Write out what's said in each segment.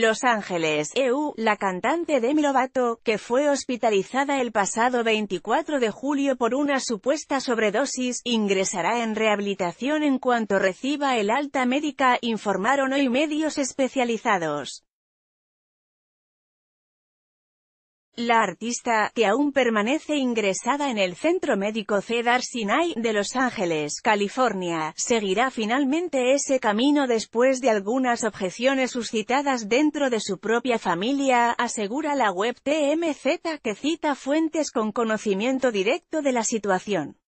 Los Ángeles, EU, la cantante Demi Lovato, que fue hospitalizada el pasado 24 de julio por una supuesta sobredosis, ingresará en rehabilitación en cuanto reciba el alta médica, informaron hoy medios especializados. La artista, que aún permanece ingresada en el Centro Médico Cedar Sinai de Los Ángeles, California, seguirá finalmente ese camino después de algunas objeciones suscitadas dentro de su propia familia, asegura la web TMZ que cita fuentes con conocimiento directo de la situación.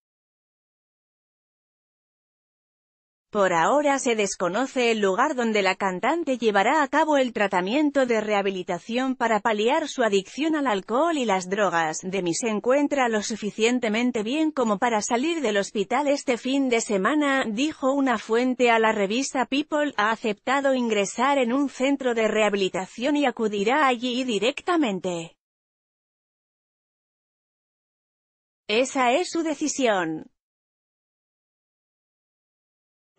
Por ahora se desconoce el lugar donde la cantante llevará a cabo el tratamiento de rehabilitación para paliar su adicción al alcohol y las drogas. Demi se encuentra lo suficientemente bien como para salir del hospital este fin de semana, dijo una fuente a la revista People, ha aceptado ingresar en un centro de rehabilitación y acudirá allí directamente. Esa es su decisión.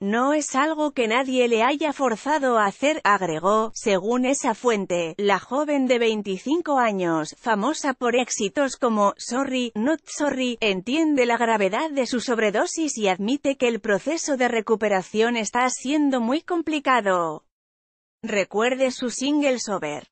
No es algo que nadie le haya forzado a hacer, agregó, según esa fuente, la joven de 25 años, famosa por éxitos como, Sorry, Not Sorry, entiende la gravedad de su sobredosis y admite que el proceso de recuperación está siendo muy complicado. Recuerde su single Sober.